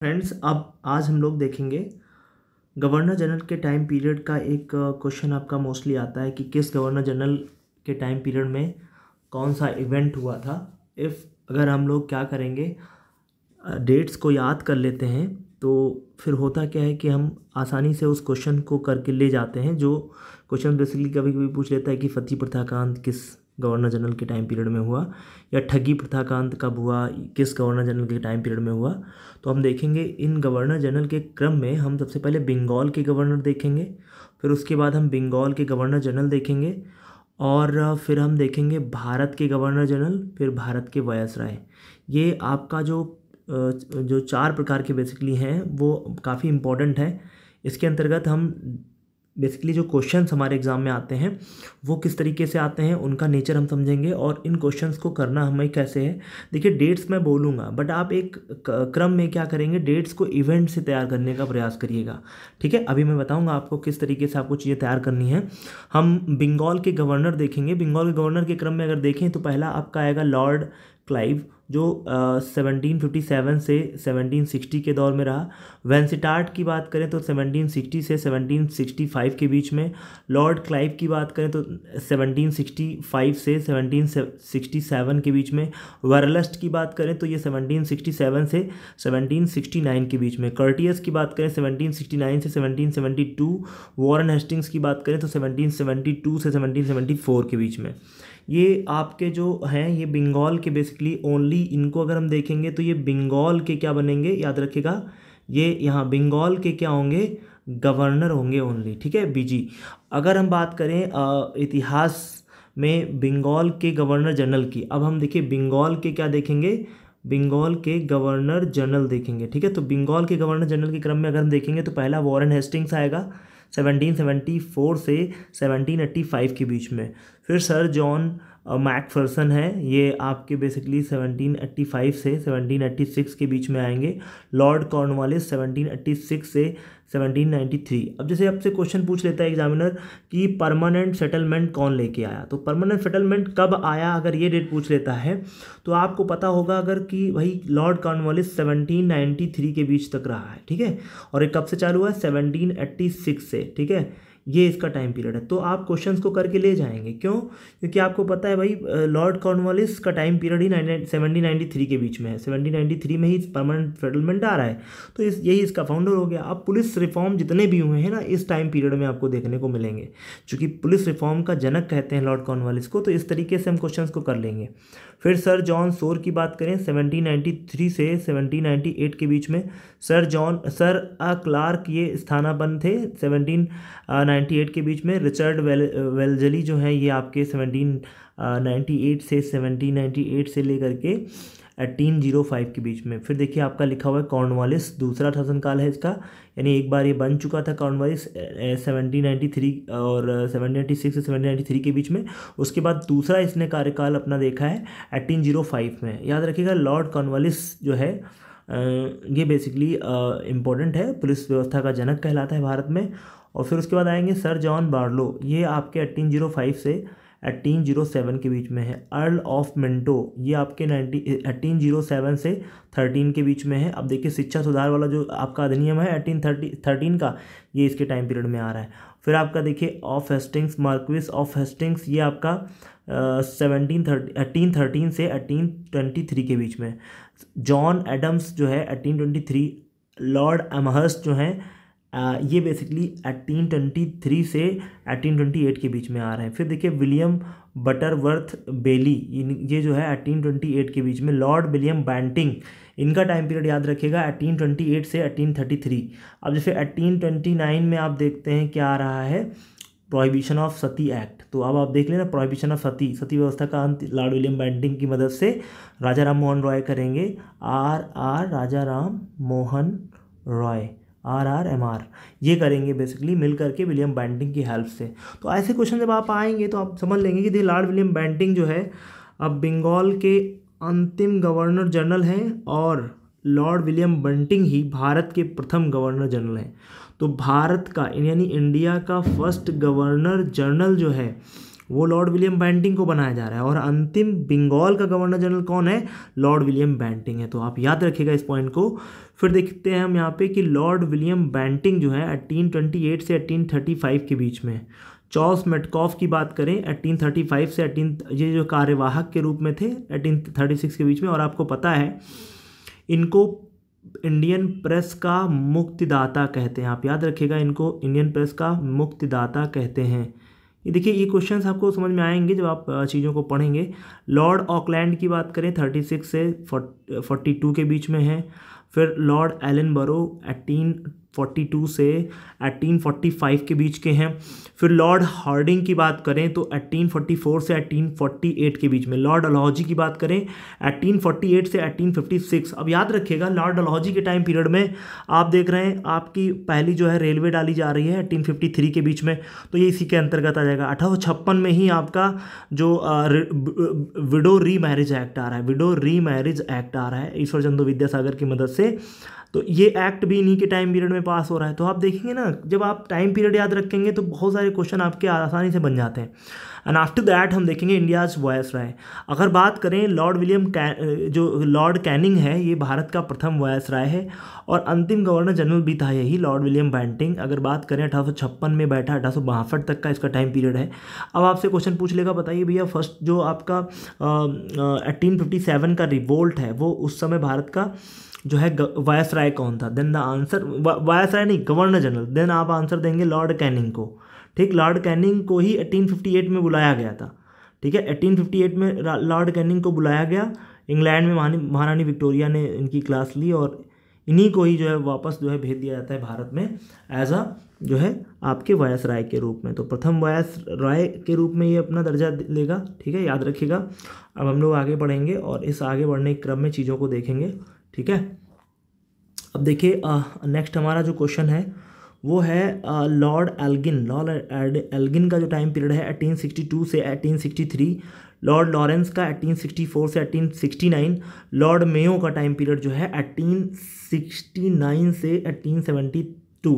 friends अब आज हम लोग देखेंगे गवर्नर जनरल के टाइम पीरियड का एक क्वेश्चन आपका मोस्टली आता है कि किस गवर्नर जनरल के टाइम पीरियड में कौन सा इवेंट हुआ था इफ़ अगर हम लोग क्या करेंगे डेट्स को याद कर लेते हैं तो फिर होता क्या है कि हम आसानी से उस क्वेश्चन को करके ले जाते हैं जो क्वेश्चन बेसिकली कभी कभी पूछ लेता है कि फ़तेह प्रथा किस गवर्नर जनरल के टाइम पीरियड में हुआ या ठगी प्रथा का अंत कब हुआ किस गवर्नर जनरल के टाइम पीरियड में हुआ तो हम देखेंगे इन गवर्नर जनरल के क्रम में हम सबसे पहले बंगाल के गवर्नर देखेंगे फिर उसके बाद हम बंगाल के गवर्नर जनरल देखेंगे और फिर हम देखेंगे भारत के गवर्नर जनरल फिर भारत के राय ये आपका जो जो चार प्रकार के बेसिकली हैं वो काफ़ी इम्पोर्टेंट है इसके अंतर्गत हम बेसिकली जो क्वेश्चन हमारे एग्ज़ाम में आते हैं वो किस तरीके से आते हैं उनका नेचर हम समझेंगे और इन क्वेश्चंस को करना हमें कैसे है देखिए डेट्स मैं बोलूँगा बट आप एक क्रम में क्या करेंगे डेट्स को इवेंट से तैयार करने का प्रयास करिएगा ठीक है अभी मैं बताऊँगा आपको किस तरीके से आपको चीज़ें तैयार करनी है हम बंगाल के गवर्नर देखेंगे बंगाल के गवर्नर के क्रम में अगर देखें तो पहला आपका आएगा लॉर्ड क्लाइव जो सेवनटीन फिफ्टी सेवन से सेवनटीन सिक्सटी के दौर में रहा वेंसिटार्ट की बात करें तो सेवनटीन सिक्सटी से सेवनटीन सिक्सटी फाइव के बीच में लॉर्ड क्लाइव की बात करें तो सेवनटीन सिक्सटी फाइव से सेवनटीन सिक्सटी सेवन के बीच में वर्लस्ट की बात करें तो ये सेवनटीन सिक्सटी सेवन से सेवनटीन सिक्सटी नाइन के बीच में कर्टियस की बात करें सेवनटीन सिक्सटी नाइन से seventeen seventy two Warren Hastings की बात करें तो सेवनटीन सेवनटी टू से सेवनटीन सेवनटी फोर के बीच में ये आपके जो हैं ये बंगाल के बेसिकली ओनली इनको अगर हम देखेंगे तो ये बंगाल के क्या बनेंगे याद रखिएगा ये यहाँ बंगाल के क्या होंगे गवर्नर होंगे ओनली ठीक है बीजी अगर हम बात करें इतिहास में बंगाल के गवर्नर जनरल की अब हम देखिए बंगाल के क्या देखेंगे बंगाल के गवर्नर जनरल देखेंगे ठीक है तो बंगाल के गवर्नर जनरल के क्रम में अगर हम देखेंगे तो पहला वॉरन हेस्टिंग्स आएगा 1774 से 1785 के बीच में फिर सर जॉन मैकफर्सन है ये आपके बेसिकली 1785 से 1786 के बीच में आएंगे लॉर्ड कॉर्नवालिस 1786 से 1793 अब जैसे आपसे क्वेश्चन पूछ लेता है एग्जामिनर कि परमानेंट सेटलमेंट कौन लेके आया तो परमानेंट सेटलमेंट कब आया अगर ये डेट पूछ लेता है तो आपको पता होगा अगर कि भाई लॉर्ड कॉर्नवालिस 1793 के बीच तक रहा है ठीक है और ये कब से चालू हुआ है सेवनटीन से ठीक है ये इसका टाइम पीरियड है तो आप क्वेश्चंस को करके ले जाएंगे क्यों क्योंकि आपको पता है भाई लॉर्ड कॉर्नवालिस का टाइम पीरियड ही सेवनटीन नाइन्टी थ्री के बीच में है सेवनटीन नाइन्टी थ्री में ही परमानेंट सेटलमेंट आ रहा है तो इस यही इसका फाउंडर हो गया अब पुलिस रिफॉर्म जितने भी हुए हैं ना इस टाइम पीरियड में आपको देखने को मिलेंगे चूँकि पुलिस रिफॉर्म का जनक कहते हैं लॉर्ड कॉर्नवालिस को तो इस तरीके से हम क्वेश्चन को कर लेंगे फिर सर जॉन सोर की बात करें थ्री से एट के बीच में Sir John Sir uh Clarke ये स्थानापन थे सेवनटीन एट के बीच में रिचर्ड वेल वेलजली जो है ये आपके सेवनटीन नाइन्टी एट से सेवनटीन नाइन्टी एट से लेकर के एटीन जीरो फाइव के बीच में फिर देखिए आपका लिखा हुआ है कॉर्नवालिस दूसरा शासनकाल है इसका यानी एक बार ये बन चुका था कॉर्नवालिस सेवनटीन नाइन्टी थ्री और सेवनटीन नाइन्टी सिक्स से सेवनटीन नाइन्टी थ्री के बीच में उसके बाद दूसरा इसने कार्यकाल अपना देखा है एटीन जीरो फाइव में याद रखिएगा लॉर्ड कॉर्नवालिस जो है ये बेसिकली इम्पोर्टेंट है पुलिस व्यवस्था का जनक कहलाता है भारत में और फिर उसके बाद आएंगे सर जॉन बार्लो ये आपके एट्टीन जीरो फाइव से एट्टीन जीरो सेवन के बीच में है अर्ल ऑफ मिंटो ये आपके नाइनटीन एट्टीन जीरो सेवन से थर्टीन के बीच में है अब देखिए शिक्षा सुधार वाला जो आपका अधिनियम है एटीन थर्टी थर्टीन का ये इसके टाइम पीरियड में आ रहा है फिर आपका देखिए of Hastings Marquess of Hastings ये आपका सेवनटीन थर्टी एटीन थर्टीन से एटीन ट्वेंटी थ्री के बीच में जॉन एडम्स जो है eighteen twenty three Lord Amherst जो हैं ये बेसिकली एटीन ट्वेंटी थ्री से एटीन ट्वेंटी एट के बीच में आ रहे हैं फिर देखिए विलियम बटरवर्थ बेली ये जो है एटीन ट्वेंटी एट के बीच में लॉर्ड विलियम बैंटिंग इनका टाइम पीरियड याद रखिएगा एटीन ट्वेंटी एट से एटीन थर्टी थ्री अब जैसे एटीन ट्वेंटी नाइन में आप देखते हैं क्या आ रहा है प्रोहिबिशन ऑफ सती एक्ट तो अब आप देख लेना प्रोहिबिशन ऑफ सती सती व्यवस्था का अंत लॉर्ड विलियम बैंटिंग की मदद से राजा राम मोहन रॉय करेंगे R R Raja Ram Mohan Roy R R M R ये करेंगे बेसिकली मिल करके विलियम बैंटिंग की हेल्प से तो ऐसे क्वेश्चन जब आप आएंगे तो आप समझ लेंगे कि दी लॉर्ड विलियम बैंटिंग जो है अब बंगाल के अंतिम गवर्नर जनरल हैं और लॉर्ड विलियम बंटिंग ही भारत के प्रथम गवर्नर जनरल हैं तो भारत का यानी इंडिया का फर्स्ट गवर्नर जनरल जो है वो लॉर्ड विलियम बैंटिंग को बनाया जा रहा है और अंतिम बंगाल का गवर्नर जनरल कौन है लॉर्ड विलियम बैंटिंग है तो आप याद रखिएगा इस पॉइंट को फिर देखते हैं हम यहाँ पे कि लॉर्ड विलियम बैंटिंग जो है एटीन से एटीन के बीच में चॉल्स मेटकॉफ की बात करें 1835 से 18 ये जो कार्यवाहक के रूप में थे 1836 के बीच में और आपको पता है इनको इंडियन प्रेस का मुक्तिदाता कहते हैं आप याद रखिएगा इनको इंडियन प्रेस का मुक्तिदाता कहते हैं ये देखिए ये क्वेश्चंस आपको समझ में आएंगे जब आप चीज़ों को पढ़ेंगे लॉर्ड ऑकलैंड की बात करें थर्टी सिक्स से फोर्टी टू के बीच में है फिर Lord Ellenborough eighteen forty two से एटीन फोर्टी फाइव के बीच के हैं फिर लॉर्ड हार्डिंग की बात करें तो एटीन फोर्टी फोर से एटीन फोर्टी एट के बीच में लॉर्ड अलहौजी की बात करें एटीन फोर्टी एट से एटीन फिफ्टी सिक्स अब याद रखिएगा लॉर्ड अलहौजी के टाइम पीरियड में आप देख रहे हैं आपकी पहली जो है रेलवे डाली जा रही है एटीन फिफ्टी थ्री के बीच में तो ये इसी के अंतर्गत आ जाएगा अठारह छप्पन में ही आपका जो विडो री मैरिज एक्ट आ रहा है विडो री मैरिज एक्ट आ रहा है ईश्वर विद्यासागर की मदद से से तो ये एक्ट भी इन्हीं के टाइम पीरियड में पास हो रहा है तो आप देखेंगे ना जब आप टाइम पीरियड याद रखेंगे तो बहुत सारे क्वेश्चन आपके आसानी से बन जाते हैं एंड आफ्टर दैट हम देखेंगे इंडियाज वॉयस राय अगर बात करें लॉर्ड विलियम जो लॉर्ड कैनिंग है ये भारत का प्रथम वॉयस राय है और अंतिम गवर्नर जनरल भी था यही लॉर्ड विलियम बैंटिंग अगर बात करें अठारह में बैठा अठारह तक का इसका टाइम पीरियड है अब आपसे क्वेश्चन पूछ लेगा बताइए भैया फर्स्ट जो आपका एटीन का रिवोल्ट है वो उस समय भारत का जो है वायस राय कौन था then the answer viceroy नहीं गवर्नर जनरल देन आप आंसर देंगे लॉर्ड कैनिंग को ठीक लॉर्ड कैनिंग को ही 1858 में बुलाया गया था ठीक है 1858 में लॉर्ड कैनिंग को बुलाया गया इंग्लैंड में महारानी विक्टोरिया ने इनकी क्लास ली और इन्हीं को ही जो है वापस जो है भेज दिया जाता है भारत में एज अ जो है आपके वायस राय के रूप में तो प्रथम वायस राय के रूप में ये अपना दर्जा लेगा ठीक है याद रखिएगा अब हम लोग आगे बढ़ेंगे और इस आगे बढ़ने के क्रम में चीज़ों को देखेंगे ठीक है अब देखिए नेक्स्ट हमारा जो क्वेश्चन है वो है लॉर्ड एल्गिन लॉर्ड एल्गिन का जो टाइम पीरियड है 1862 से 1863 लॉर्ड लॉरेंस का 1864 से 1869 लॉर्ड मेयो का टाइम पीरियड जो है 1869 से 1872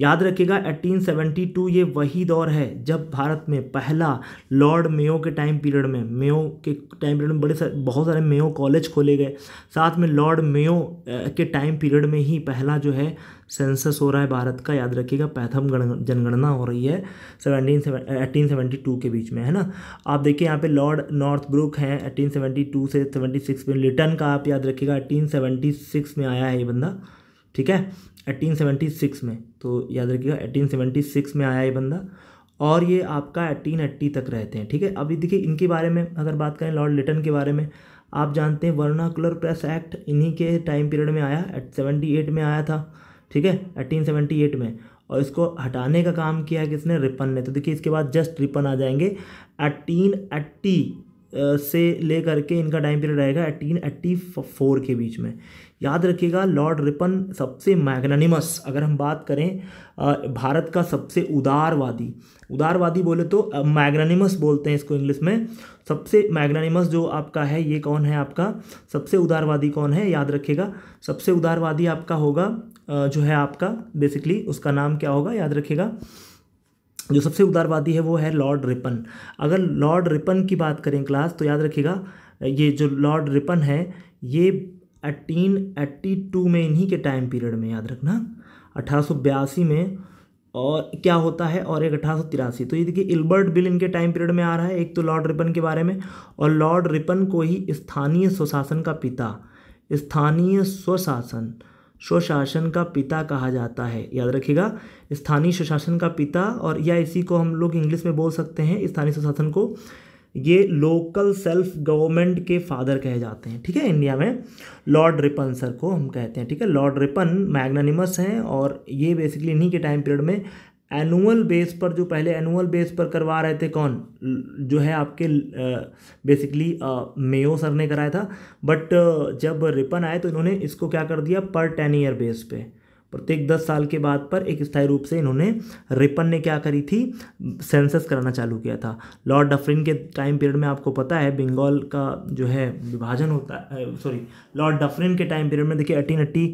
याद रखिएगा 1872 ये वही दौर है जब भारत में पहला लॉर्ड मेयो के टाइम पीरियड में मेयो के टाइम पीरियड में बड़े सारे बहुत सारे मेयो कॉलेज खोले गए साथ में लॉर्ड मेयो के टाइम पीरियड में ही पहला जो है सेंसस हो रहा है भारत का याद रखिएगा प्रथम जनगणना हो रही है सेवनटीन एटीन सेवेंटी टू के बीच में है ना आप देखिए यहाँ पे लॉर्ड नॉर्थ ब्रुक हैं एटीन सेवेंटी टू से सेवेंटी सिक्स में लिटन का आप याद रखिएगा एटीन सेवेंटी सिक्स में आया है ये बंदा ठीक है 1876 में तो याद रखिएगा 1876 में आया ये बंदा और ये आपका 1880 तक रहते हैं ठीक है अभी देखिए इनके बारे में अगर बात करें लॉर्ड लिटन के बारे में आप जानते हैं वर्नाकुलर प्रेस एक्ट इन्हीं के टाइम पीरियड में आया एट सेवेंटी एट में आया था ठीक है एटीन सेवेंटी एट में और इसको हटाने का काम किया किसने रिपन ने तो देखिए इसके बाद जस्ट रिपन आ जाएंगे एटीन एट्टी से ले करके इनका टाइम पीरियड रहेगा एटीन एट्टी फोर के बीच में याद रखिएगा लॉर्ड रिपन सबसे मैग्नानिमस अगर हम बात करें भारत का सबसे उदारवादी उदारवादी बोले तो मैग्नानिमस बोलते हैं इसको इंग्लिश में सबसे मैग्नानिमस जो आपका है ये कौन है आपका सबसे उदारवादी कौन है याद रखिएगा सबसे उदारवादी आपका होगा जो है आपका बेसिकली उसका नाम क्या होगा याद रखिएगा जो सबसे उदारवादी है वो है लॉर्ड रिपन अगर लॉर्ड रिपन की बात करें क्लास तो याद रखिएगा ये जो लॉर्ड रिपन है ये एटीन एट्टी टू में इन्हीं के टाइम पीरियड में याद रखना अठारह में और क्या होता है और एक अठारह सौ तिरासी तो ये देखिए इल्बर्ट बिल इनके टाइम पीरियड में आ रहा है एक तो लॉर्ड रिपन के बारे में और लॉर्ड रिपन को ही स्थानीय स्वशासन का पिता स्थानीय स्वशासन स्वशासन का पिता कहा जाता है याद रखिएगा स्थानीय स्वशासन का पिता और या इसी को हम लोग इंग्लिश में बोल सकते हैं स्थानीय स्वशासन को ये लोकल सेल्फ गवर्नमेंट के फादर कहे जाते हैं ठीक है इंडिया में लॉर्ड रिपन सर को हम कहते हैं ठीक है लॉर्ड रिपन मैग्नानिमस हैं और ये बेसिकली इन्हीं के टाइम पीरियड में एनुअल बेस पर जो पहले एनुअल बेस पर करवा रहे थे कौन जो है आपके बेसिकली मेयो सर ने कराया था बट जब रिपन आए तो इन्होंने इसको क्या कर दिया पर टेन ईयर बेस पे प्रत्येक दस साल के बाद पर एक स्थायी रूप से इन्होंने रिपन ने क्या करी थी सेंसस कराना चालू किया था लॉर्ड डफरिन के टाइम पीरियड में आपको पता है बंगाल का जो है विभाजन होता है सॉरी लॉर्ड डफरिन के टाइम पीरियड में देखिए एटीन एट्टी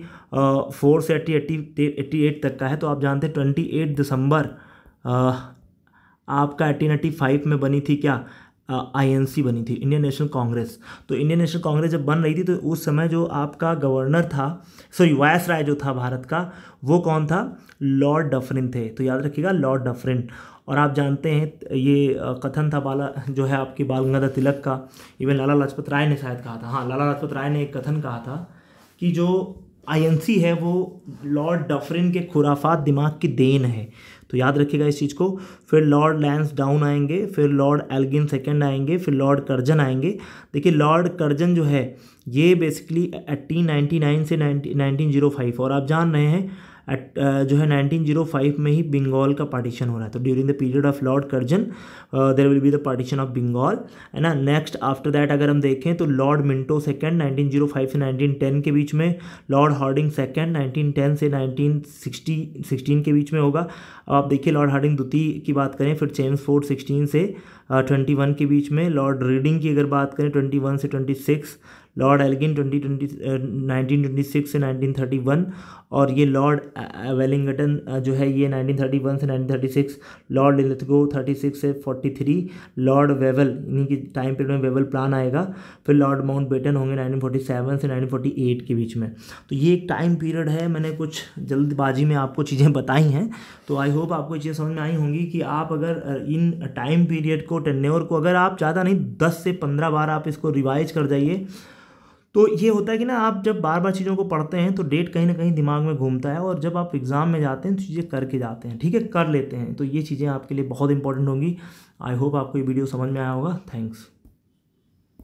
फोर से एट्टी एट्टी एट्टी एट तक का है तो आप जानते हैं ट्वेंटी एट दिसंबर आपका एटीन एट्टी फाइव में बनी थी क्या आईएनसी बनी थी इंडियन नेशनल कांग्रेस तो इंडियन नेशनल कांग्रेस जब बन रही थी तो उस समय जो आपका गवर्नर था सॉरी वायस राय जो था भारत का वो कौन था लॉर्ड डफरिन थे तो याद रखिएगा लॉर्ड डफरिन और आप जानते हैं ये कथन था बाला जो है आपके बाल गंगाधर तिलक का इवन लाला लाजपत राय ने शायद कहा था हाँ लाला लाजपत राय ने एक कथन कहा था कि जो आईएनसी है वो लॉर्ड डफरिन के खुराफात दिमाग की देन है तो याद रखिएगा इस चीज़ को फिर लॉर्ड लैंस डाउन आएंगे फिर लॉर्ड एल्गिन सेकेंड आएंगे फिर लॉर्ड कर्जन आएंगे देखिए लॉर्ड कर्जन जो है ये बेसिकली 1899 नाइन से नाइनटीन जीरो फाइव और आप जान रहे हैं एट uh, जो है 1905 में ही बंगाल का पार्टीशन हो रहा है तो during the period of Lord Curzon there will be the partition of Bengal है ना नेक्स्ट आफ्टर दैट अगर हम देखें तो लॉर्ड मिंटो सेकेंड 1905 से 1910 के बीच में लॉर्ड हार्डिंग सेकेंड 1910 से सिक्सटी सिक्सटीन के बीच में होगा आप देखिए लॉर्ड हार्डिंग द्वितीय की बात करें फिर चेम्स फोर्ड सिक्सटीन से ट्वेंटी uh, वन के बीच में लॉर्ड रीडिंग की अगर बात करें ट्वेंटी वन से twenty six Lord Elgin twenty twenty nineteen twenty six से नाइनटीन थर्टी वन और ये लॉर्ड वेलिंगटन जो है ये नाइनटीन थर्टी वन से nineteen thirty six Lord Linlithgow thirty six से फोर्टी थ्री लॉर्ड वेवल इन्हीं के टाइम पीरियड में वेवल प्लान आएगा फिर लॉर्ड माउंट बेटन होंगे नाइनटीन फोर्टी सेवन से नाइनटीन फोर्टी एट के बीच में तो ये एक टाइम पीरियड है मैंने कुछ जल्दबाजी में आपको चीज़ें बताई हैं तो आई होप आपको चीज़ें समझ में आई होंगी कि आप अगर इन टाइम पीरियड को टेन्योर को अगर आप ज़्यादा नहीं दस से पंद्रह बार आप इसको रिवाइज कर जाइए तो ये होता है कि ना आप जब बार बार चीज़ों को पढ़ते हैं तो डेट कहीं ना कहीं दिमाग में घूमता है और जब आप एग्ज़ाम में जाते हैं तो चीज़ें करके जाते हैं ठीक है कर लेते हैं तो ये चीज़ें आपके लिए बहुत इंपॉर्टेंट होंगी आई होप आपको ये वीडियो समझ में आया होगा थैंक्स